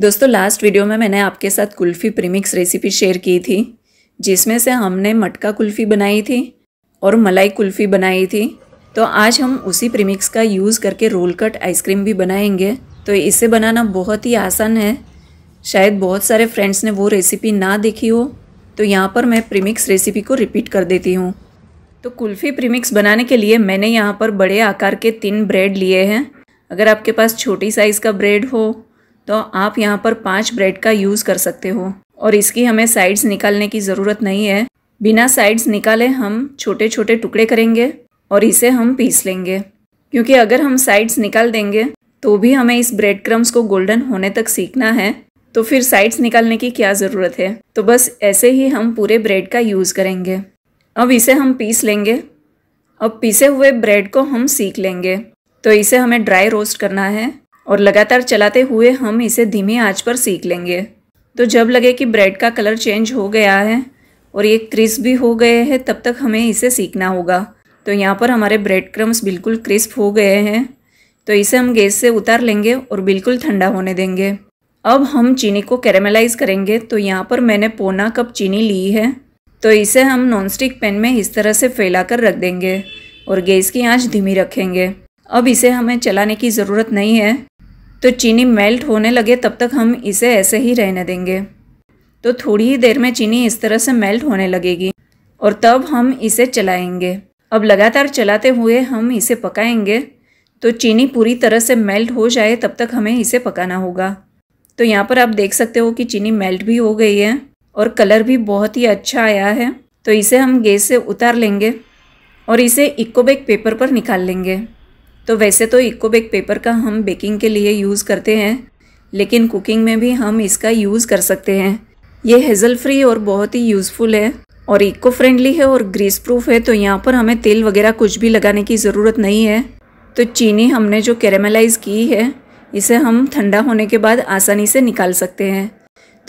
दोस्तों last video में मैंने आपके साथ कुल्फ़ी प्रीमिक्स रेसिपी शेयर की थी जिसमें से हमने मटका कुल्फ़ी बनाई थी और मलाई कुल्फ़ी बनाई थी तो आज हम उसी प्रीमिक्स का यूज़ करके रोल कट आइसक्रीम भी बनाएंगे तो इसे बनाना बहुत ही आसान है शायद बहुत सारे फ्रेंड्स ने वो रेसिपी ना देखी हो तो यहाँ पर मैं प्रीमिक्स रेसिपी को रिपीट कर देती हूँ तो कुल्फ़ी प्रीमिक्स बनाने के लिए मैंने यहाँ पर बड़े आकार के तीन ब्रेड लिए हैं अगर आपके पास छोटी साइज़ का ब्रेड हो तो आप यहाँ पर पाँच ब्रेड का यूज़ कर सकते हो और इसकी हमें साइड्स निकालने की ज़रूरत नहीं है बिना साइड्स निकाले हम छोटे छोटे टुकड़े करेंगे और इसे हम पीस लेंगे क्योंकि अगर हम साइड्स निकाल देंगे तो भी हमें इस ब्रेड क्रम्स को गोल्डन होने तक सीखना है तो फिर साइड्स निकालने की क्या ज़रूरत है तो बस ऐसे ही हम पूरे ब्रेड का यूज़ करेंगे अब इसे हम पीस लेंगे अब पीसे हुए ब्रेड को हम सीख लेंगे तो इसे हमें ड्राई रोस्ट करना है और लगातार चलाते हुए हम इसे धीमी आंच पर सीख लेंगे तो जब लगे कि ब्रेड का कलर चेंज हो गया है और ये क्रिस्प भी हो गए हैं तब तक हमें इसे सीखना होगा तो यहाँ पर हमारे ब्रेड क्रम्स बिल्कुल क्रिस्प हो गए हैं तो इसे हम गैस से उतार लेंगे और बिल्कुल ठंडा होने देंगे अब हम चीनी को कैरेमलाइज करेंगे तो यहाँ पर मैंने पौना कप चीनी ली है तो इसे हम नॉनस्टिक पैन में इस तरह से फैला कर रख देंगे और गैस की आंच धीमी रखेंगे अब इसे हमें चलाने की ज़रूरत नहीं है तो चीनी मेल्ट होने लगे तब तक हम इसे ऐसे ही रहने देंगे तो थोड़ी ही देर में चीनी इस तरह से मेल्ट होने लगेगी और तब हम इसे चलाएंगे अब लगातार चलाते हुए हम इसे पकाएंगे तो चीनी पूरी तरह से मेल्ट हो जाए तब तक हमें इसे पकाना होगा तो यहाँ पर आप देख सकते हो कि चीनी मेल्ट भी हो गई है और कलर भी बहुत ही अच्छा आया है तो इसे हम गैस से उतार लेंगे और इसे बैग पेपर पर निकाल लेंगे तो वैसे तो इको बेक पेपर का हम बेकिंग के लिए यूज़ करते हैं लेकिन कुकिंग में भी हम इसका यूज़ कर सकते हैं ये हेज़ल फ्री और बहुत ही यूज़फुल है और इको फ्रेंडली है और ग्रीस प्रूफ है तो यहाँ पर हमें तेल वगैरह कुछ भी लगाने की ज़रूरत नहीं है तो चीनी हमने जो कैरेमलाइज की है इसे हम ठंडा होने के बाद आसानी से निकाल सकते हैं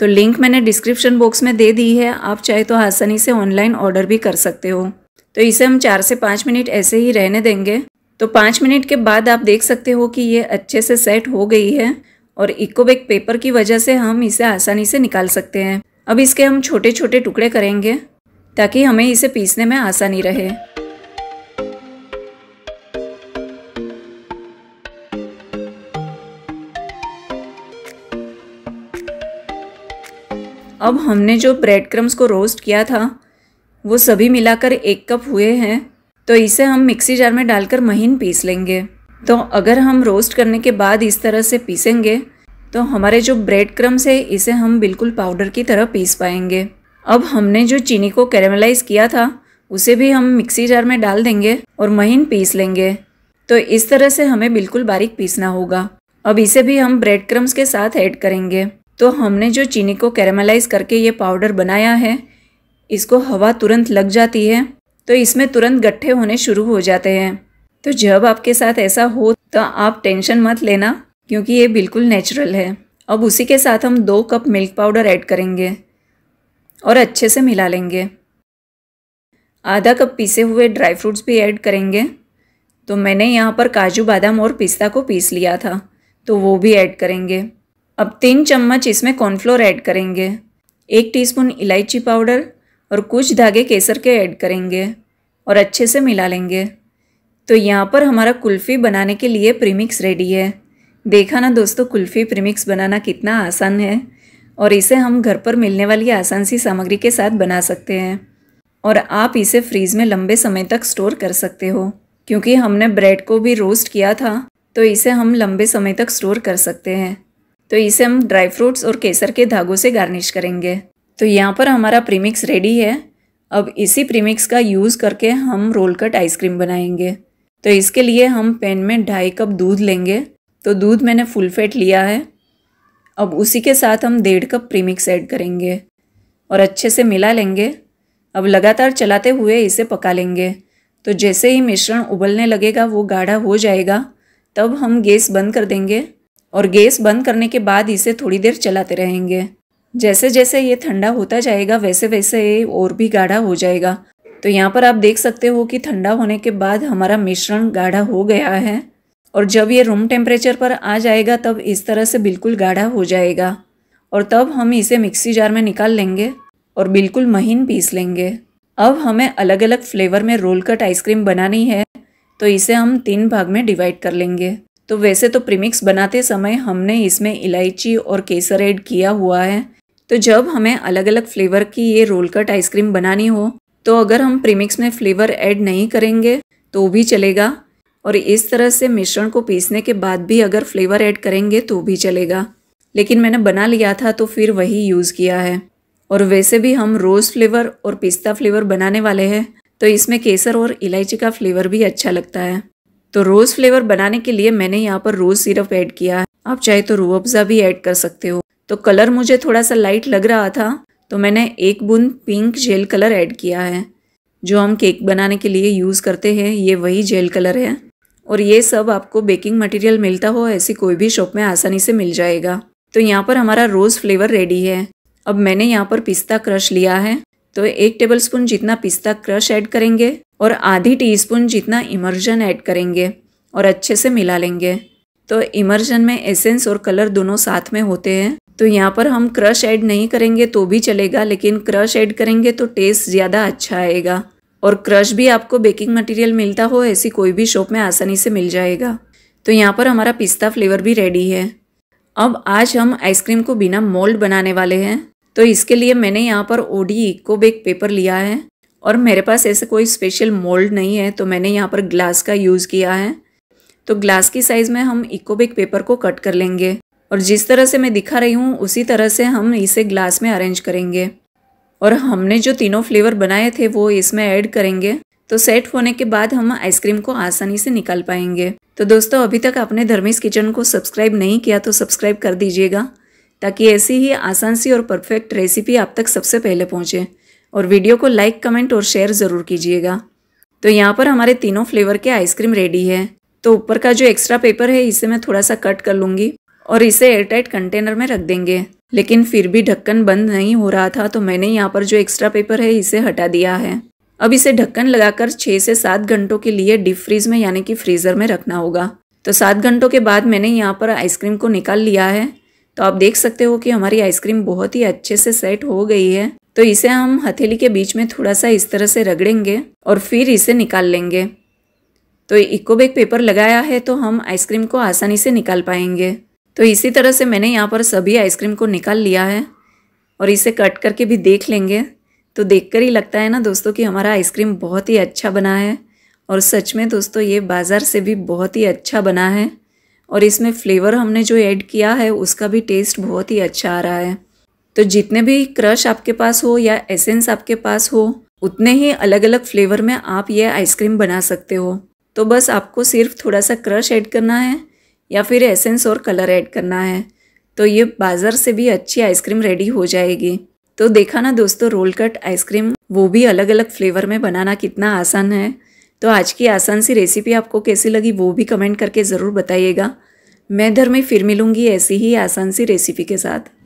तो लिंक मैंने डिस्क्रिप्शन बॉक्स में दे दी है आप चाहे तो आसानी से ऑनलाइन ऑर्डर भी कर सकते हो तो इसे हम चार से पाँच मिनट ऐसे ही रहने देंगे तो पाँच मिनट के बाद आप देख सकते हो कि ये अच्छे से सेट हो गई है और इकोबैग पेपर की वजह से हम इसे आसानी से निकाल सकते हैं अब इसके हम छोटे छोटे टुकड़े करेंगे ताकि हमें इसे पीसने में आसानी रहे अब हमने जो ब्रेड क्रम्स को रोस्ट किया था वो सभी मिलाकर एक कप हुए हैं तो इसे हम मिक्सी जार में डालकर महीन पीस लेंगे तो अगर हम रोस्ट करने के बाद इस तरह से पीसेंगे तो हमारे जो ब्रेड क्रम्स है इसे हम बिल्कुल पाउडर की तरह पीस पाएंगे अब हमने जो चीनी को कैरेमलाइज किया था उसे भी हम मिक्सी जार में डाल देंगे और महीन पीस लेंगे तो इस तरह से हमें बिल्कुल बारीक पीसना होगा अब इसे भी हम ब्रेड क्रम्स के साथ ऐड करेंगे तो हमने जो चीनी को कैरेमलाइज करके ये पाउडर बनाया है इसको हवा तुरंत लग जाती है तो इसमें तुरंत गट्ठे होने शुरू हो जाते हैं तो जब आपके साथ ऐसा हो तो आप टेंशन मत लेना क्योंकि ये बिल्कुल नेचुरल है अब उसी के साथ हम दो कप मिल्क पाउडर ऐड करेंगे और अच्छे से मिला लेंगे आधा कप पीसे हुए ड्राई फ्रूट्स भी ऐड करेंगे तो मैंने यहाँ पर काजू बादाम और पिस्ता को पीस लिया था तो वो भी ऐड करेंगे अब तीन चम्मच इसमें कॉर्नफ्लोर ऐड करेंगे एक टीस्पून इलायची पाउडर और कुछ धागे केसर के ऐड करेंगे और अच्छे से मिला लेंगे तो यहाँ पर हमारा कुल्फ़ी बनाने के लिए प्रीमिक्स रेडी है देखा ना दोस्तों कुल्फ़ी प्रीमिक्स बनाना कितना आसान है और इसे हम घर पर मिलने वाली आसान सी सामग्री के साथ बना सकते हैं और आप इसे फ्रीज़ में लंबे समय तक स्टोर कर सकते हो क्योंकि हमने ब्रेड को भी रोस्ट किया था तो इसे हम लंबे समय तक स्टोर कर सकते हैं तो इसे हम ड्राई फ्रूट्स और केसर के धागों से गार्निश करेंगे तो यहाँ पर हमारा प्रीमिक्स रेडी है अब इसी प्रीमिक्स का यूज़ करके हम रोल कट आइसक्रीम बनाएंगे तो इसके लिए हम पैन में ढाई कप दूध लेंगे तो दूध मैंने फुल फैट लिया है अब उसी के साथ हम डेढ़ कप प्रीमिक्स ऐड करेंगे और अच्छे से मिला लेंगे अब लगातार चलाते हुए इसे पका लेंगे तो जैसे ही मिश्रण उबलने लगेगा वो गाढ़ा हो जाएगा तब हम गैस बंद कर देंगे और गैस बंद करने के बाद इसे थोड़ी देर चलाते रहेंगे जैसे जैसे ये ठंडा होता जाएगा वैसे वैसे ये और भी गाढ़ा हो जाएगा तो यहाँ पर आप देख सकते हो कि ठंडा होने के बाद हमारा मिश्रण गाढ़ा हो गया है और जब ये रूम टेम्परेचर पर आ जाएगा तब इस तरह से बिल्कुल गाढ़ा हो जाएगा और तब हम इसे मिक्सी जार में निकाल लेंगे और बिल्कुल महीन पीस लेंगे अब हमें अलग अलग फ्लेवर में रोल कट आइसक्रीम बनानी है तो इसे हम तीन भाग में डिवाइड कर लेंगे तो वैसे तो प्रीमिक्स बनाते समय हमने इसमें इलायची और केसर ऐड किया हुआ है तो जब हमें अलग अलग फ्लेवर की ये रोल कट आइसक्रीम बनानी हो तो अगर हम प्रीमिक्स में फ्लेवर ऐड नहीं करेंगे तो भी चलेगा और इस तरह से मिश्रण को पीसने के बाद भी अगर फ्लेवर ऐड करेंगे तो भी चलेगा लेकिन मैंने बना लिया था तो फिर वही यूज़ किया है और वैसे भी हम रोज़ फ्लेवर और पिस्ता फ्लेवर बनाने वाले हैं तो इसमें केसर और इलायची का फ्लेवर भी अच्छा लगता है तो रोज़ फ्लेवर बनाने के लिए मैंने यहाँ पर रोज़ सिरप ऐड किया है आप चाहे तो रूह अफ़ज़ा भी ऐड कर सकते हो तो कलर मुझे थोड़ा सा लाइट लग रहा था तो मैंने एक बूंद पिंक जेल कलर ऐड किया है जो हम केक बनाने के लिए यूज़ करते हैं ये वही जेल कलर है और ये सब आपको बेकिंग मटेरियल मिलता हो ऐसी कोई भी शॉप में आसानी से मिल जाएगा तो यहाँ पर हमारा रोज़ फ्लेवर रेडी है अब मैंने यहाँ पर पिस्ता क्रश लिया है तो एक स्पून जितना पिस्ता क्रश ऐड करेंगे और आधी स्पून जितना इमर्जन ऐड करेंगे और अच्छे से मिला लेंगे तो इमर्जन में एसेंस और कलर दोनों साथ में होते हैं तो यहाँ पर हम क्रश ऐड नहीं करेंगे तो भी चलेगा लेकिन क्रश ऐड करेंगे तो टेस्ट ज़्यादा अच्छा आएगा और क्रश भी आपको बेकिंग मटेरियल मिलता हो ऐसी कोई भी शॉप में आसानी से मिल जाएगा तो यहाँ पर हमारा पिस्ता फ्लेवर भी रेडी है अब आज हम आइसक्रीम को बिना मोल्ड बनाने वाले हैं तो इसके लिए मैंने यहाँ पर ओडी इको बेक पेपर लिया है और मेरे पास ऐसे कोई स्पेशल मोल्ड नहीं है तो मैंने यहाँ पर ग्लास का यूज़ किया है तो ग्लास की साइज़ में हम इको बेक पेपर को कट कर लेंगे और जिस तरह से मैं दिखा रही हूँ उसी तरह से हम इसे ग्लास में अरेंज करेंगे और हमने जो तीनों फ्लेवर बनाए थे वो इसमें ऐड करेंगे तो सेट होने के बाद हम आइसक्रीम को आसानी से निकाल पाएंगे तो दोस्तों अभी तक आपने धर्मेश किचन को सब्सक्राइब नहीं किया तो सब्सक्राइब कर दीजिएगा ताकि ऐसी ही आसान सी और परफेक्ट रेसिपी आप तक सबसे पहले पहुँचे और वीडियो को लाइक कमेंट और शेयर ज़रूर कीजिएगा तो यहाँ पर हमारे तीनों फ्लेवर के आइसक्रीम रेडी है तो ऊपर का जो एक्स्ट्रा पेपर है इसे मैं थोड़ा सा कट कर लूँगी और इसे एयरटाइट कंटेनर में रख देंगे लेकिन फिर भी ढक्कन बंद नहीं हो रहा था तो मैंने यहाँ पर जो एक्स्ट्रा पेपर है इसे हटा दिया है अब इसे ढक्कन लगाकर छः से सात घंटों के लिए डीप फ्रीज में यानी कि फ्रीज़र में रखना होगा तो सात घंटों के बाद मैंने यहाँ पर आइसक्रीम को निकाल लिया है तो आप देख सकते हो कि हमारी आइसक्रीम बहुत ही अच्छे से सेट हो गई है तो इसे हम हथेली के बीच में थोड़ा सा इस तरह से रगड़ेंगे और फिर इसे निकाल लेंगे तो इको बैग पेपर लगाया है तो हम आइसक्रीम को आसानी से निकाल पाएंगे तो इसी तरह से मैंने यहाँ पर सभी आइसक्रीम को निकाल लिया है और इसे कट करके भी देख लेंगे तो देखकर ही लगता है ना दोस्तों कि हमारा आइसक्रीम बहुत ही अच्छा बना है और सच में दोस्तों ये बाज़ार से भी बहुत ही अच्छा बना है और इसमें फ्लेवर हमने जो ऐड किया है उसका भी टेस्ट बहुत ही अच्छा आ रहा है तो जितने भी क्रश आपके पास हो या एसेंस आपके पास हो उतने ही अलग अलग फ्लेवर में आप ये आइसक्रीम बना सकते हो तो बस आपको सिर्फ थोड़ा सा क्रश ऐड करना है या फिर एसेंस और कलर ऐड करना है तो ये बाज़ार से भी अच्छी आइसक्रीम रेडी हो जाएगी तो देखा ना दोस्तों रोल कट आइसक्रीम वो भी अलग अलग फ्लेवर में बनाना कितना आसान है तो आज की आसान सी रेसिपी आपको कैसी लगी वो भी कमेंट करके ज़रूर बताइएगा मैं घर में फिर मिलूँगी ऐसी ही आसान सी रेसिपी के साथ